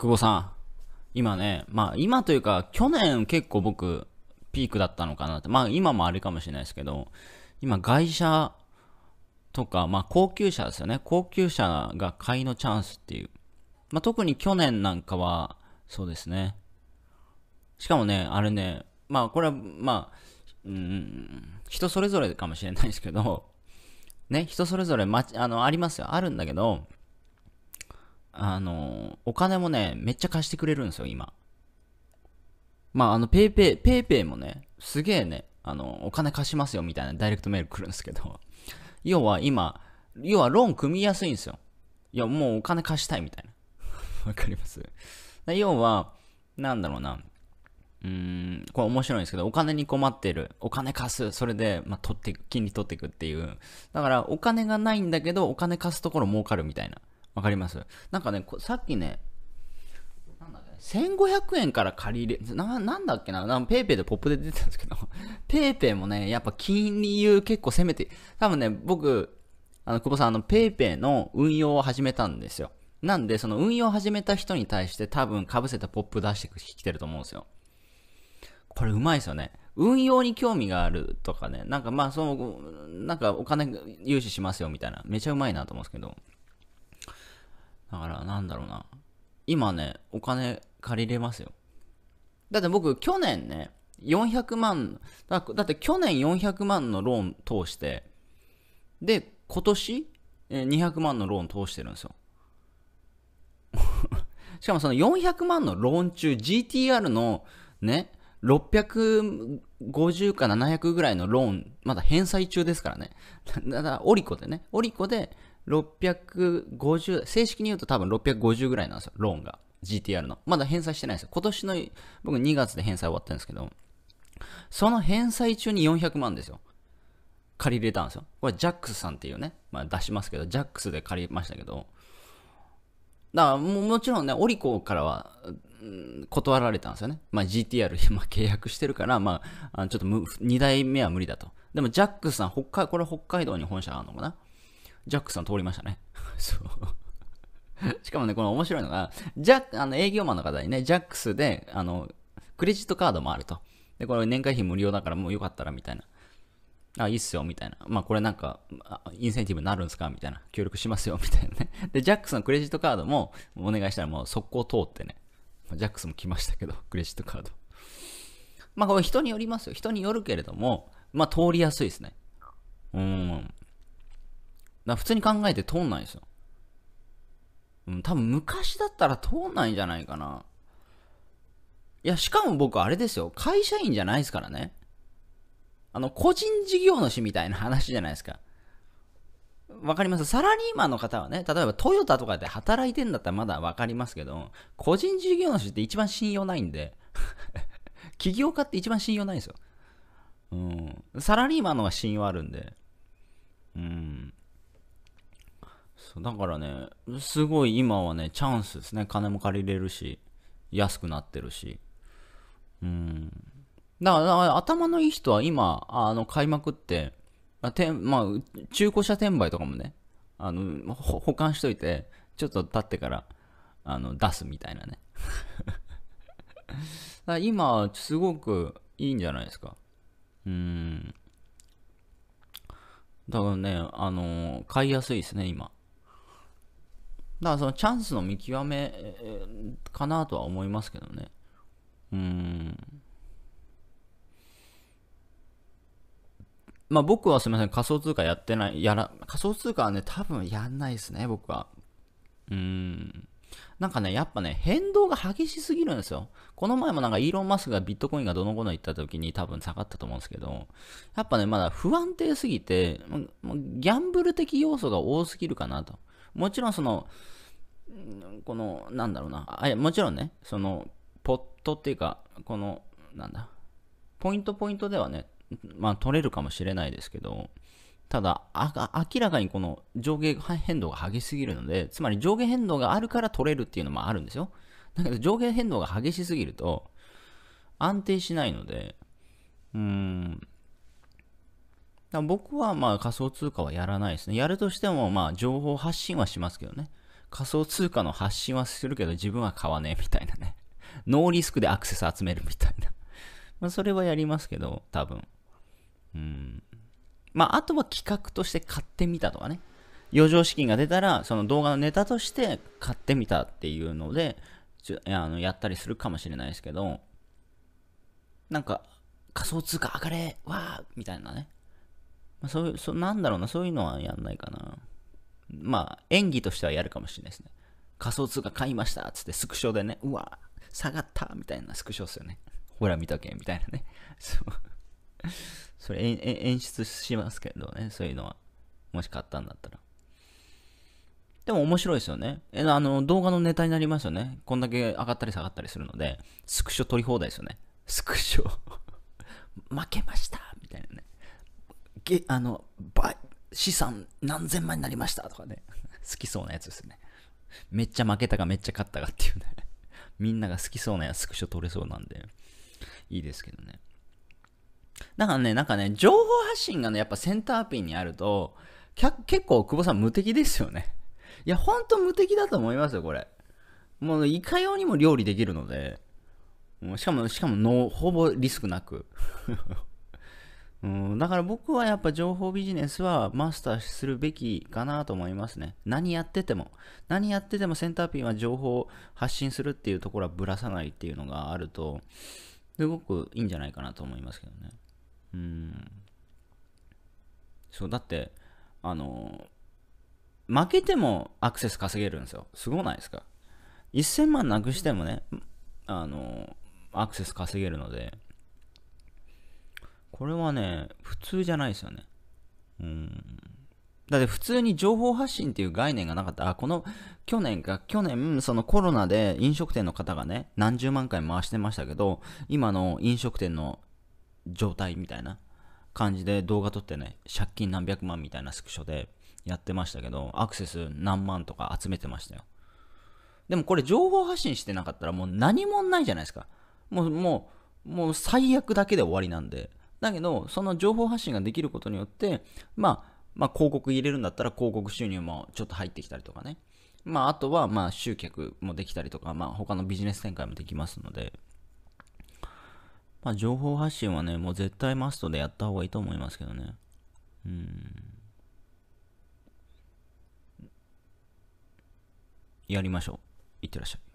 久保さん、今ね、まあ今というか、去年結構僕、ピークだったのかなって、まあ今もあれかもしれないですけど、今外車とか、まあ高級車ですよね。高級車が買いのチャンスっていう。まあ特に去年なんかは、そうですね。しかもね、あれね、まあこれは、まあ、うん、人それぞれかもしれないですけど、ね、人それぞれ、ま、あの、ありますよ。あるんだけど、あの、お金もね、めっちゃ貸してくれるんですよ、今。まあ、あの、ペイペイ、ペイペイもね、すげえね、あの、お金貸しますよみたいなダイレクトメール来るんですけど、要は今、要はローン組みやすいんですよ。いや、もうお金貸したいみたいな。わかります要は、なんだろうな。うーん、これ面白いんですけど、お金に困ってる。お金貸す。それで、まあ、取っていく。金利取っていくっていう。だから、お金がないんだけど、お金貸すところ儲かるみたいな。わかりますなんかねさっきねなんだっけ、1500円から借り入れななんだっけななんペイペイでポップで出てたんですけど ペイペイもねやっぱ金融結構攻めて多分ね僕あの久保さんあのペイペイの運用を始めたんですよなんでその運用を始めた人に対して多分かぶせたポップ出してきてると思うんですよこれうまいですよね運用に興味があるとかね、なんかまあ、その、なんかお金融資しますよみたいな、めちゃうまいなと思うんですけど、だからなんだろうな。今ね、お金借りれますよ。だって僕、去年ね、400万、だって去年400万のローン通して、で、今年、200万のローン通してるんですよ。しかもその400万のローン中、GTR のね、600 50か700ぐらいのローン、まだ返済中ですからね。だから、オリコでね、オリコで650、正式に言うと多分650ぐらいなんですよ、ローンが。GTR の。まだ返済してないですよ。今年の、僕2月で返済終わったんですけど、その返済中に400万ですよ。借りれたんですよ。これ、ジャックスさんっていうね、まあ出しますけど、ジャックスで借りましたけど、だからももちろんね、オリコからは、うん、断られたんですよね。まあ、GTR 今契約してるから、まあ、ちょっと2代目は無理だと。でもジャックさん、北海、これ北海道に本社があるのかなジャックさん通りましたね。そう。しかもね、この面白いのが、ジャック、あの、営業マンの方にね、ジャックスで、あの、クレジットカードもあると。で、これ年会費無料だからもうよかったらみたいなあ、いいっすよ、みたいな。まあ、これなんか、インセンティブになるんすかみたいな。協力しますよ、みたいなね。で、ジャックスのクレジットカードもお願いしたらもう速攻通ってね。ジャックスも来ましたけど、クレジットカード。まあ、これ人によりますよ。人によるけれども、まあ、通りやすいですね。うん。だ普通に考えて通んないですよ。うん、多分昔だったら通んないんじゃないかな。いや、しかも僕あれですよ。会社員じゃないですからね。あの、個人事業主みたいな話じゃないですか。わかりますサラリーマンの方はね、例えばトヨタとかで働いてんだったらまだわかりますけど、個人事業主って一番信用ないんで、起業家って一番信用ないんですよ。うん。サラリーマンの方が信用あるんで。うん。そう、だからね、すごい今はね、チャンスですね。金も借りれるし、安くなってるし。うん。だから頭のいい人は今、あの、買いまくって、まあ、てまあ、中古車転売とかもね、あの、保管しといて、ちょっと経ってから、あの、出すみたいなね。だ今、すごくいいんじゃないですか。うん。だからね、あの買いやすいですね、今。だからそのチャンスの見極めかなとは思いますけどね。うん。まあ僕はすみません、仮想通貨やってない、やら、仮想通貨はね、多分やんないですね、僕は。うーん。なんかね、やっぱね、変動が激しすぎるんですよ。この前もなんかイーロン・マスクがビットコインがどのこの行った時に多分下がったと思うんですけど、やっぱね、まだ不安定すぎて、もうギャンブル的要素が多すぎるかなと。もちろんその、この、なんだろうな、あもちろんね、その、ポットっていうか、この、なんだ、ポイントポイントではね、まあ、取れるかもしれないですけど、ただ、明らかにこの上下変動が激しすぎるので、つまり上下変動があるから取れるっていうのもあるんですよ。だけど上下変動が激しすぎると安定しないので、うーん。僕はまあ仮想通貨はやらないですね。やるとしてもまあ情報発信はしますけどね。仮想通貨の発信はするけど自分は買わねえみたいなね。ノーリスクでアクセス集めるみたいな。まあそれはやりますけど、多分。うん。まあ、あとは企画として買ってみたとかね。余剰資金が出たら、その動画のネタとして買ってみたっていうので、あのやったりするかもしれないですけど、なんか、仮想通貨上がれわーみたいなね。まあ、そういう、そなんだろうな、そういうのはやんないかな。まあ、演技としてはやるかもしれないですね。仮想通貨買いましたつってスクショでね、うわ下がったみたいなスクショっすよね。ほら見とけみたいなね。そう。それ演出しますけどね、そういうのは。もし買ったんだったら。でも面白いですよね。え、あの、動画のネタになりますよね。こんだけ上がったり下がったりするので、スクショ取り放題ですよね。スクショ 負けましたみたいなね。げ、あの、ば、資産何千万になりましたとかね。好きそうなやつですね。めっちゃ負けたかめっちゃ勝ったかっていうね。みんなが好きそうなやつスクショ取れそうなんで、いいですけどね。だからね、なんかね、情報発信がね、やっぱセンターピンにあると、結構久保さん無敵ですよね。いや、ほんと無敵だと思いますよ、これ。もう、いかようにも料理できるので、もしかも、しかもの、ほぼリスクなく。うん、だから僕はやっぱ情報ビジネスはマスターするべきかなと思いますね。何やってても。何やっててもセンターピンは情報を発信するっていうところはぶらさないっていうのがあると、すごくいいんじゃないかなと思いますけどね。うんそうだってあの負けてもアクセス稼げるんですよすごないですか1000万なくしてもねあのアクセス稼げるのでこれはね普通じゃないですよねうんだって普通に情報発信っていう概念がなかった。あ、この去年か、去年、そのコロナで飲食店の方がね、何十万回回してましたけど、今の飲食店の状態みたいな感じで動画撮ってね、借金何百万みたいなスクショでやってましたけど、アクセス何万とか集めてましたよ。でもこれ情報発信してなかったらもう何もないじゃないですか。もう、もう、もう最悪だけで終わりなんで。だけど、その情報発信ができることによって、まあ、まあ、広告入れるんだったら広告収入もちょっと入ってきたりとかね。まあ、あとは、まあ、集客もできたりとか、まあ、他のビジネス展開もできますので、まあ、情報発信はね、もう絶対マストでやった方がいいと思いますけどね。うん。やりましょう。いってらっしゃい。